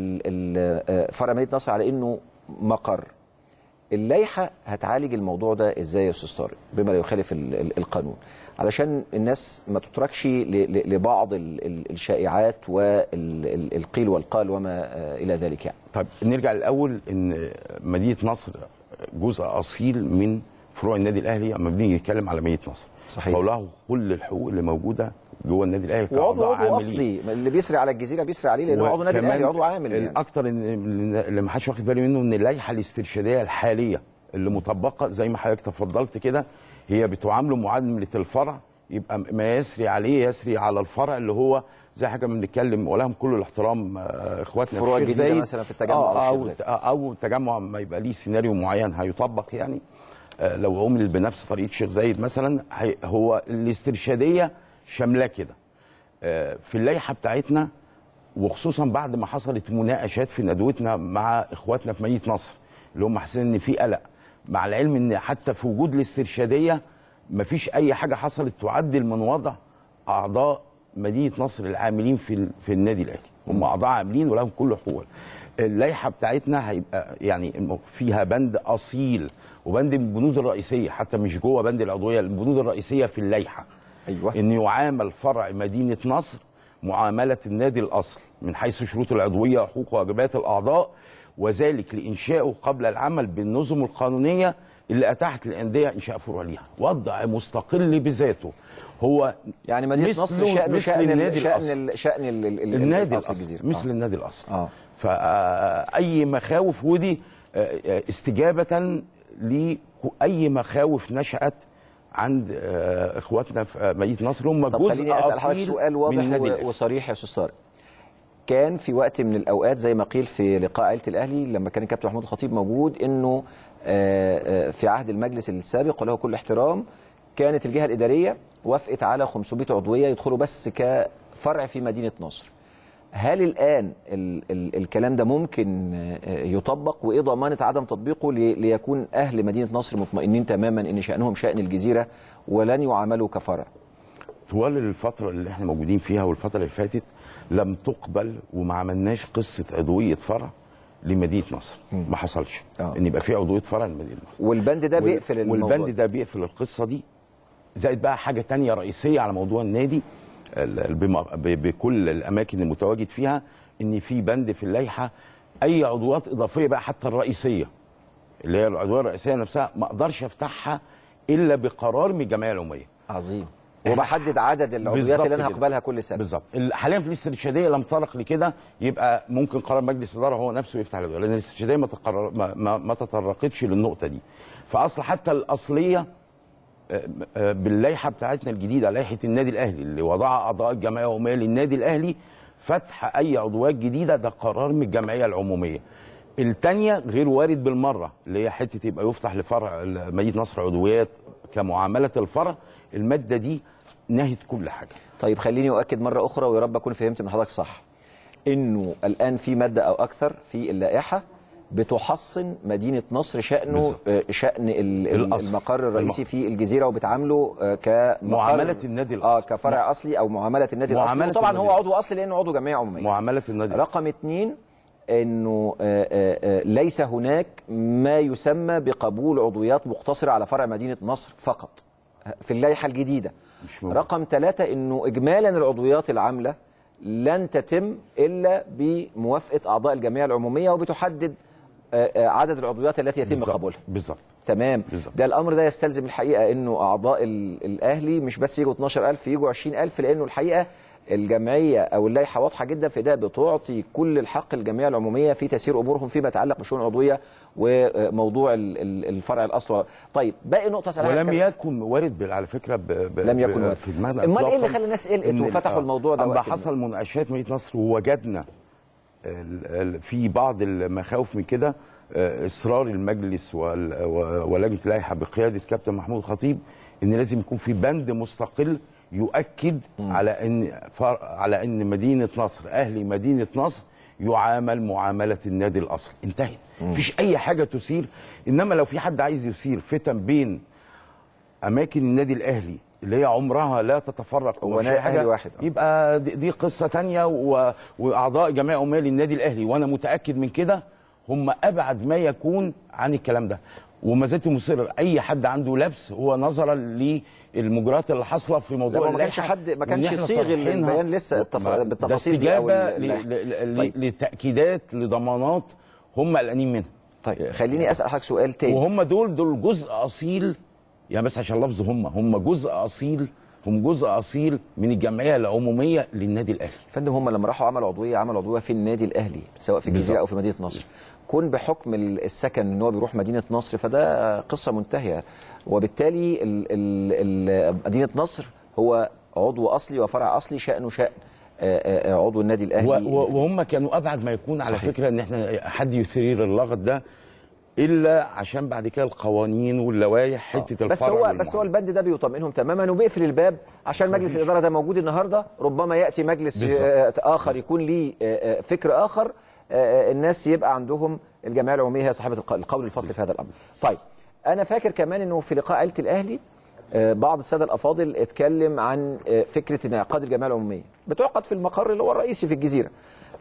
آه، فرع مدينه نصر على انه مقر اللائحه هتعالج الموضوع ده ازاي يا استاذ طارق بما لا يخالف القانون علشان الناس ما تتركش لبعض الشائعات والقيل والقال وما آه، الى ذلك يعني. طيب نرجع الاول ان مدينه نصر جزء اصيل من فروع النادي الاهلي اما بنيجي نتكلم على ميت نصر صحيح فوله كل الحقوق اللي موجوده جوه النادي الاهلي وعضو عضو اصلي إيه؟ اللي بيسري على الجزيره بيسري عليه لانه عضو النادي الاهلي عضو عامل يعني. اكتر اللي ما حدش واخد باله منه ان اللائحه الاسترشاديه الحاليه اللي مطبقه زي ما حضرتك تفضلت كده هي بتعامله معامله الفرع يبقى ما يسري عليه يسري على الفرع اللي هو زي حاجه بنتكلم ولهم كل الاحترام آه، اخواتنا فروع الجزيره مثلا في التجمع آه، أو, أو, او تجمع ما يبقى ليه سيناريو معين هيطبق يعني آه، لو عمل بنفس طريقه الشيخ زايد مثلا هو الاسترشاديه شامله كده آه، في اللائحه بتاعتنا وخصوصا بعد ما حصلت مناقشات في ندوتنا مع اخواتنا في ميت نصر اللي هم حاسين ان في قلق مع العلم ان حتى في وجود الاسترشاديه مفيش اي حاجه حصلت تعدل من وضع اعضاء مدينه نصر العاملين في في النادي الاهلي هم اعضاء عاملين ولهم كل حقوق اللائحه بتاعتنا هيبقى يعني فيها بند اصيل وبند من البنود الرئيسيه حتى مش جوه بند العضويه البنود الرئيسيه في اللائحه ايوه ان يعامل فرع مدينه نصر معامله النادي الاصل من حيث شروط العضويه وحقوق وواجبات الاعضاء وذلك لانشائه قبل العمل بالنظم القانونيه اللي اتاحت للانديه انشاء فروع ليها وضع مستقل بذاته هو يعني مدينه نصر شأن شأن, شأن النادي شأن الاصلي شأن النادي الاصلي مثل آه. النادي الاصلي آه. فاي آه، آه، مخاوف ودي استجابه لاي مخاوف نشات عند اخواتنا في مدينه نصر هم جزء طب خليني اسال حضرتك سؤال واضح وصريح يا استاذ طارق كان في وقت من الاوقات زي ما قيل في لقاء عائله الاهلي لما كان الكابتن محمود الخطيب موجود انه آه، آه، في عهد المجلس السابق وله كل احترام كانت الجهه الاداريه وافقت على 500 عضويه يدخلوا بس كفرع في مدينه نصر. هل الان ال ال الكلام ده ممكن آه، يطبق وايه ضمانه عدم تطبيقه لي ليكون اهل مدينه نصر مطمئنين تماما ان شانهم شان الجزيره ولن يعاملوا كفرع؟ طوال الفترة اللي احنا موجودين فيها والفترة اللي فاتت لم تقبل وما عملناش قصة عضوية فرع لمدينه نصر ما حصلش آه. ان يبقى في عضويه فرع لمدينه نصر والبند ده بيقفل الموضوع والبند ده بيقفل القصه دي زائد بقى حاجه تانية رئيسيه على موضوع النادي بكل الاماكن المتواجد فيها ان في بند في اللائحه اي عضوات اضافيه بقى حتى الرئيسيه اللي هي العضويه الرئيسيه نفسها ما اقدرش افتحها الا بقرار من الجمعيه العموميه عظيم وبحدد عدد العضويات اللي انا هقبلها كل سنه بالظبط حاليا في الاستشهاديه لم ترق لكده يبقى ممكن قرار مجلس الاداره هو نفسه يفتح الاداره لان الاستشهاديه ما, تقرر ما, ما, ما تطرقتش للنقطه دي فاصل حتى الاصليه آه، آه، باللائحه بتاعتنا الجديده لائحه النادي الاهلي اللي وضعها اعضاء الجمعيه العموميه للنادي الاهلي فتح اي عضويات جديده ده قرار من الجمعيه العموميه الثانيه غير وارد بالمرة اللي هي حتة يبقى يفتح لفرع مدينة نصر عضويات كمعامله الفرع الماده دي نهت كل حاجه طيب خليني اؤكد مره اخرى ويا رب اكون فهمت من حضرتك صح انه الان في ماده او اكثر في اللائحه بتحصن مدينه نصر شانه بالزبط. آه، شان المقر الرئيسي المقر. في الجزيره وبتعامله آه، كمعامله النادي الاصلي اه كفرع م... اصلي او معامله النادي معاملة الاصلي طبعا هو عضو اصلي لانه عضو جمعيه عموميه معامله النادي رقم اثنين انه آه، آه، آه، ليس هناك ما يسمى بقبول عضويات مقتصره على فرع مدينه نصر فقط في اللائحه الجديده رقم ثلاثة انه اجمالا العضويات العامله لن تتم الا بموافقه اعضاء الجمعيه العموميه وبتحدد عدد العضويات التي يتم بالزبط. قبولها بالظبط تمام بالزبط. ده الامر ده يستلزم الحقيقه انه اعضاء الاهلي مش بس يجوا 12000 يجوا 20000 لانه الحقيقه الجمعيه او اللائحه واضحه جدا في ده بتعطي كل الحق الجمعيه العموميه في تسيير امورهم فيما يتعلق بشؤون عضويه وموضوع الفرع الاصل طيب باقي نقطه سالها ولم يكن وارد على فكره ب... ب... لم يكن وارد في دماغنا امال ايه اللي خلى الناس إيه قلقت وفتحوا آه، الموضوع ده لما حصل مناقشات مدينه نصر ووجدنا في بعض المخاوف من كده آه، اصرار المجلس ولجنه اللائحه بقياده كابتن محمود خطيب ان لازم يكون في بند مستقل يؤكد على ان على ان مدينه نصر اهلي مدينه نصر يعامل معامله النادي الاصلي انتهت مفيش اي حاجه تثير انما لو في حد عايز يثير فتن بين اماكن النادي الاهلي اللي هي عمرها لا تتفرق هو نادي حاجة واحد آه. يبقى دي, دي قصه ثانيه و... واعضاء جمعيه اميه للنادي الاهلي وانا متاكد من كده هم ابعد ما يكون عن الكلام ده وما زلت مصر اي حد عنده لبس هو نظرا للمجريات اللي حاصله في موضوع ما كانش حد ما كانش صيغ البيان لسه بالتفاصيل دي او طيب. لتاكيدات لضمانات هم قلقانين منها طيب خليني اسال حضرتك سؤال تاني وهم دول دول جزء اصيل يعني بس عشان لفظ هم هم جزء اصيل هم جزء اصيل من الجمعيه العموميه للنادي الاهلي. فندم هم لما راحوا عملوا عضويه عملوا عضويه في النادي الاهلي سواء في الجزيره او في مدينه نصر. كون بحكم السكن ان هو بيروح مدينه نصر فده قصه منتهيه وبالتالي الـ الـ مدينه نصر هو عضو اصلي وفرع اصلي شانه شان آه، آه، آه، عضو النادي الاهلي وهم كانوا ابعد ما يكون على صحيح. فكره ان احنا حد يثير اللغط ده الا عشان بعد كده القوانين واللوائح حته آه. بس هو بس هو البند ده بيطمئنهم تماما وبيقفل الباب عشان مجلس الاداره ده موجود النهارده ربما ياتي مجلس بالزبط. اخر يكون ليه فكر اخر آه، آه، الناس يبقى عندهم الجمعيه العموميه هي صاحبه القول الفصل في هذا الامر. طيب انا فاكر كمان انه في لقاء عائلة الاهلي آه، بعض الساده الافاضل اتكلم عن فكره انعقاد الجمعيه العموميه بتعقد في المقر اللي هو الرئيسي في الجزيره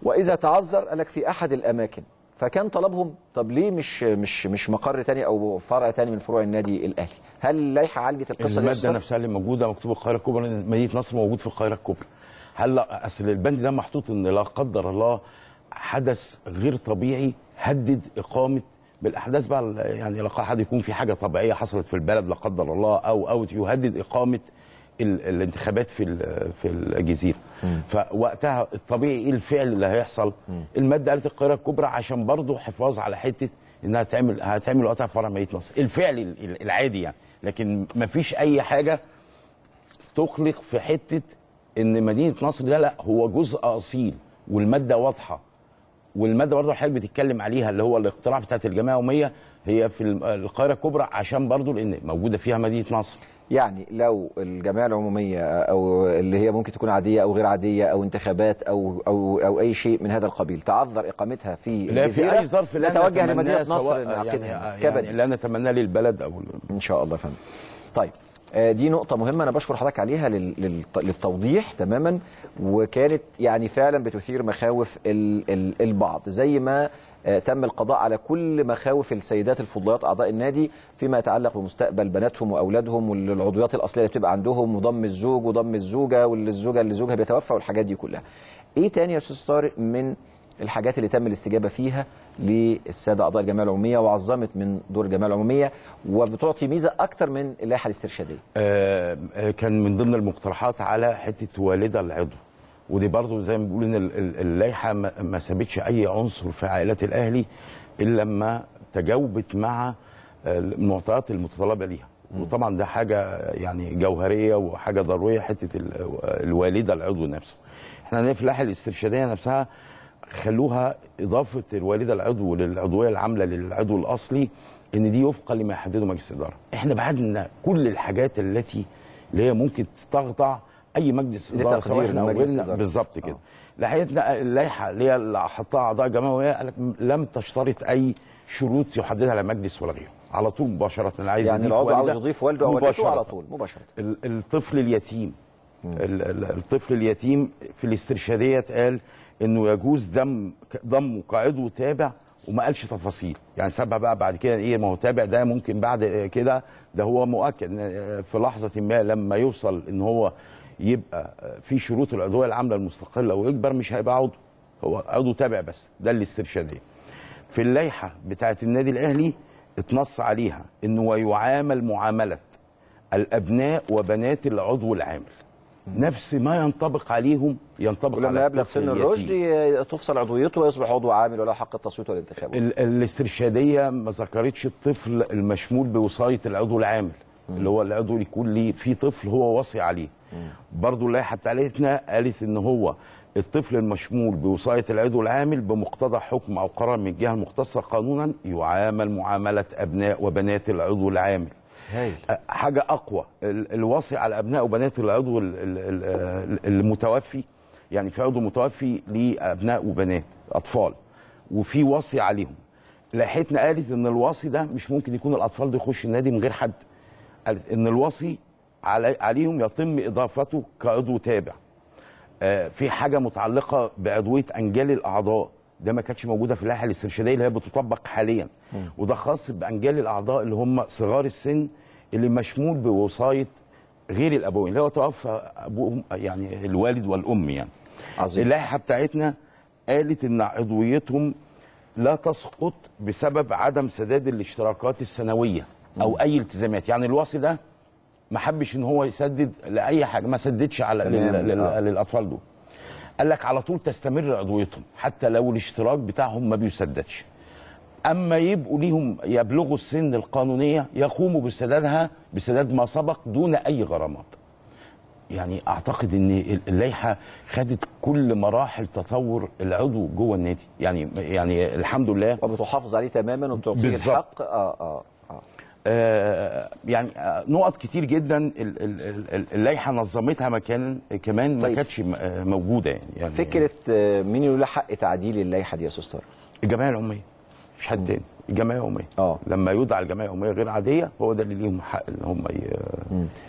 واذا تعذر قال لك في احد الاماكن فكان طلبهم طب ليه مش مش مش مقر تاني او فرع تاني من فروع النادي الاهلي هل اللائحه عالجت القصه دي الماده نفسها اللي موجوده مكتوب القاهره الكبرى مدينه نصر موجود في القاهره الكبرى هل اصل البند ده محطوط ان لا قدر الله حدث غير طبيعي هدد اقامه بالاحداث بقى يعني لا قدر يكون في حاجه طبيعيه حصلت في البلد لا قدر الله او او يهدد اقامه الانتخابات في في الجزيره فوقتها الطبيعي ايه الفعل اللي هيحصل مم. الماده قالت القاهره الكبرى عشان برضه حفاظ على حته انها هتعمل هتعمل وقتها فرع مدينه نصر الفعل العادي يعني لكن ما فيش اي حاجه تخلق في حته ان مدينه نصر ده لا هو جزء اصيل والماده واضحه والماده برضه حضرتك بتتكلم عليها اللي هو الاقتراع بتاعت الجامعه اليوميه هي في القاهره الكبرى عشان برضه لان موجوده فيها مدينه نصر يعني لو الجمعيه العموميه او اللي هي ممكن تكون عاديه او غير عاديه او انتخابات او او او اي شيء من هذا القبيل تعذر اقامتها في لا في اي ظرف لا نتوجه لمدينه نصر نعقدها يعني, يعني لا انا للبلد او ان شاء الله فندم طيب آه، دي نقطة مهمة أنا بشكر حضرتك عليها للتوضيح تماما وكانت يعني فعلا بتثير مخاوف البعض زي ما آه، تم القضاء على كل مخاوف السيدات الفضليات أعضاء النادي فيما يتعلق بمستقبل بناتهم وأولادهم والعضويات الأصلية اللي بتبقى عندهم وضم الزوج وضم الزوجة والزوجة اللي زوجها بيتوفى والحاجات دي كلها. إيه تاني يا أستاذ طارق من الحاجات اللي تم الاستجابه فيها للساده اعضاء الجمعيه العموميه وعظمت من دور الجمعيه العموميه وبتعطي ميزه اكثر من اللائحه الاسترشاديه. آه،, آه كان من ضمن المقترحات على حته والده العضو ودي برضو زي ما بيقولوا ان اللائحه ما سابتش اي عنصر في عائلات الاهلي الا لما تجاوبت مع آه، المعطيات المتطلبه ليها وطبعا ده حاجه يعني جوهريه وحاجه ضروريه حته آه، الوالده العضو نفسه. احنا في اللائحه الاسترشاديه نفسها خلوها اضافه الوالده العضو للعضويه العامله للعضو الاصلي ان دي وفقا لما يحدده مجلس الاداره احنا بعدنا كل الحاجات التي اللي هي ممكن تخضع اي مجلس اداره سواء احنا بالظبط كده آه. لحقتنا اللائحه اللي هي اللي حطها اعضاء جماعه وهي قال لك لم تشترط اي شروط يحددها لا مجلس ولا غيره على طول مباشره انا عايز يعني العضو عاوز يضيف والده او والدته على طول مباشره الطفل اليتيم الطفل اليتيم في الاسترشاديه اتقال انه يجوز دم ضمه كعضو تابع وما قالش تفاصيل يعني سابها بقى بعد كده ايه ما هو تابع ده ممكن بعد كده ده هو مؤكد آه، في لحظه ما لما يوصل ان هو يبقى آه، في شروط العضويه العامله المستقله ويكبر مش هيبقى عضو هو عضو تابع بس ده الاسترشاديه في اللائحه بتاعه النادي الاهلي اتنص عليها انه ويعامل معامله الابناء وبنات العضو العامل نفس ما ينطبق عليهم ينطبق ولما على يبلغ سن الرشد تفصل عضويته ويصبح عضو عامل وله حق التصويت والانتخاب ال الاسترشاديه ما ذكرتش الطفل المشمول بوصايه العضو العامل مم. اللي هو العضو اللي يكون ليه في طفل هو وصي عليه برضه اللائحه بتاعتنا قالت ان هو الطفل المشمول بوصايه العضو العامل بمقتضى حكم او قرار من الجهه المختصه قانونا يعامل معامله ابناء وبنات العضو العامل حاجه اقوى الوصي على ابناء وبنات العضو المتوفي يعني في عضو متوفي لابناء ابناء وبنات اطفال وفي وصي عليهم لحقتنا قالت ان الوصي ده مش ممكن يكون الاطفال دي يخش النادي من غير حد قالت ان الوصي عليهم يتم اضافته كعضو تابع في حاجه متعلقه بعضويه انجال الاعضاء ده ما كانتش موجوده في اللائحه الاسترشاديه اللي هي بتطبق حاليا م. وده خاص بانجال الاعضاء اللي هم صغار السن اللي مشمول بوصايه غير الابوين اللي هو توفى ابوهم يعني الوالد والام يعني عظيم. اللائحه بتاعتنا قالت ان عضويتهم لا تسقط بسبب عدم سداد الاشتراكات السنويه او اي التزامات يعني الوصي ده ما حبش ان هو يسدد لاي حاجه ما سددش على لل... لل... للاطفال دول قال لك على طول تستمر عضويتهم حتى لو الاشتراك بتاعهم ما بيسددش اما يبقوا ليهم يبلغوا السن القانونيه يقوموا بسدادها بسداد ما سبق دون اي غرامات يعني اعتقد ان اللائحه خدت كل مراحل تطور العضو جوه النادي يعني يعني الحمد لله وبتحافظ عليه تماما وبتعطيه الحق اه اه آه، يعني آه، نقط كتير جدا اللائحه نظمتها مكان كمان ما طيب. كانتش آه، موجوده يعني, يعني فكره مين اللي له حق تعديل اللائحه دي يا استاذ طارق؟ الجمعيه العموميه مش حد تاني الجمعيه العموميه اه لما يدعى الجمعيه العموميه غير عاديه هو ده اللي ليهم حق ان هم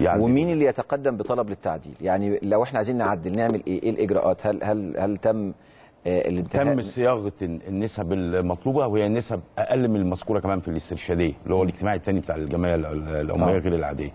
يعني ومين اللي يتقدم بطلب للتعديل؟ يعني لو احنا عايزين نعدل نعمل ايه؟ ايه الاجراءات؟ هل هل هل تم آه، الانتهاء تم صياغه النسب المطلوبه وهي نسب اقل من المذكوره كمان في الاسترشاديه اللي هو الاجتماع الثاني بتاع الجمعيه العموميه آه. غير العاديه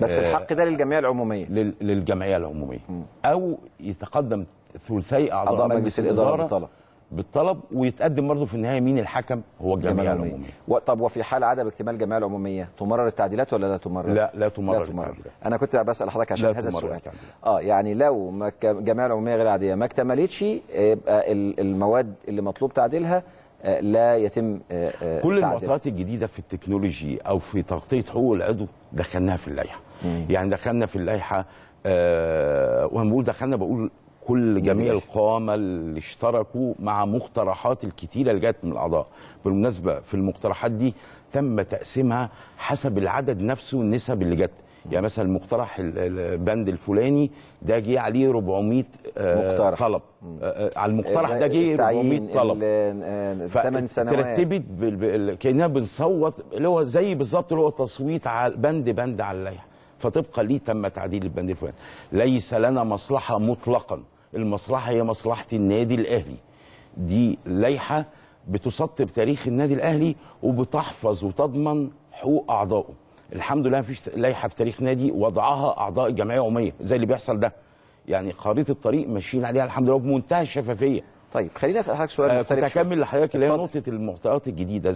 بس آه، الحق ده للجمعيه العموميه للجمعيه العموميه او يتقدم ثلثي اعضاء مجلس الاداره بطلب بالطلب ويتقدم برضه في النهايه مين الحكم هو الجمعيه العموميه و... طب وفي حال عدم اكتمال الجمعيه العموميه تمرر التعديلات ولا لا تمرر لا لا تمرر, لا تمرر. انا كنت بسال حضرتك عشان هذا السؤال اه يعني لو ما الجمعيه العموميه غير عاديه ما اكتملتش يبقى المواد اللي مطلوب تعديلها آه، لا يتم آه، آه، كل المعطيات الجديده في التكنولوجي او في تغطيه حقوق العضو دخلناها في اللائحه يعني دخلنا في اللائحه أه وهنقول دخلنا بقول كل جميع القوامة اللي اشتركوا مع مقترحات الكتيره اللي جت من الاعضاء بالمناسبه في المقترحات دي تم تقسيمها حسب العدد نفسه النسب اللي جت يعني مثلا مقترح البند الفلاني ده جه عليه 400 آه، مقترح. طلب آه، آه، على المقترح ده جه 400 طلب ثمان سنوات ترتبت كانها بنصوت اللي هو زي بالظبط اللي هو تصويت على بند بند على اللائحه فطبقا ليه تم تعديل البند الفلاني ليس لنا مصلحه مطلقا المصلحه هي مصلحه النادي الاهلي دي لائحه بتسطر تاريخ النادي الاهلي وبتحفظ وتضمن حقوق اعضائه الحمد لله مفيش لائحه في تاريخ نادي وضعها اعضاء الجمعيه عموميه زي اللي بيحصل ده يعني خريطه الطريق ماشيين عليها الحمد لله بمنتهى الشفافيه طيب خليني اسال حضرتك سؤال آه، مختلف آه كنت لحضرتك اللي هي نقطه المعطيات الجديده